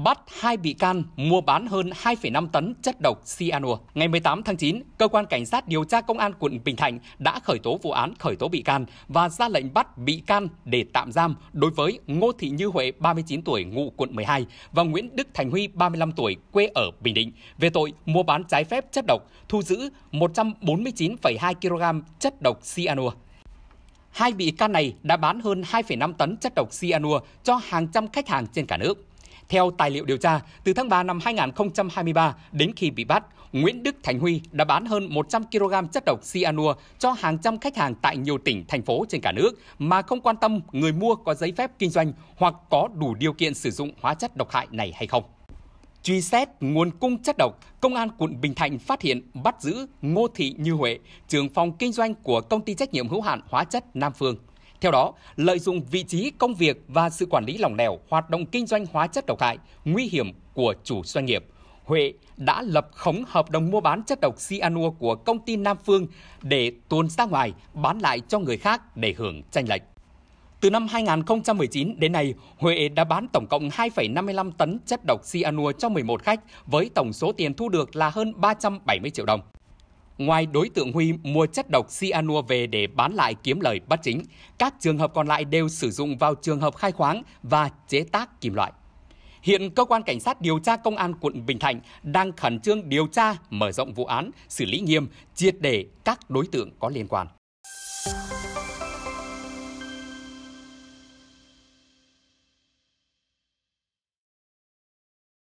bắt hai bị can mua bán hơn 2,5 tấn chất độc cyanua. Ngày 18 tháng 9, cơ quan cảnh sát điều tra công an quận Bình Thạnh đã khởi tố vụ án khởi tố bị can và ra lệnh bắt bị can để tạm giam đối với Ngô Thị Như Huệ 39 tuổi ngụ quận 12 và Nguyễn Đức Thành Huy 35 tuổi quê ở Bình Định về tội mua bán trái phép chất độc, thu giữ 149,2 kg chất độc cyanua hai bị can này đã bán hơn 2,5 tấn chất độc cyanua cho hàng trăm khách hàng trên cả nước. Theo tài liệu điều tra, từ tháng 3 năm 2023 đến khi bị bắt, Nguyễn Đức Thành Huy đã bán hơn 100 kg chất độc cyanua cho hàng trăm khách hàng tại nhiều tỉnh, thành phố trên cả nước mà không quan tâm người mua có giấy phép kinh doanh hoặc có đủ điều kiện sử dụng hóa chất độc hại này hay không. Truy xét nguồn cung chất độc, Công an quận Bình Thạnh phát hiện bắt giữ Ngô Thị Như Huệ, trưởng phòng kinh doanh của công ty trách nhiệm hữu hạn hóa chất Nam Phương theo đó, lợi dụng vị trí công việc và sự quản lý lỏng lẻo hoạt động kinh doanh hóa chất độc hại nguy hiểm của chủ doanh nghiệp, Huệ đã lập khống hợp đồng mua bán chất độc cyanua của công ty Nam Phương để tuôn ra ngoài bán lại cho người khác để hưởng tranh lệch. Từ năm 2019 đến nay, Huệ đã bán tổng cộng 2,55 tấn chất độc cyanua cho 11 khách với tổng số tiền thu được là hơn 370 triệu đồng ngoài đối tượng Huy mua chất độc cyanua về để bán lại kiếm lời bất chính, các trường hợp còn lại đều sử dụng vào trường hợp khai khoáng và chế tác kim loại. Hiện cơ quan cảnh sát điều tra công an quận Bình Thạnh đang khẩn trương điều tra, mở rộng vụ án, xử lý nghiêm, triệt để các đối tượng có liên quan.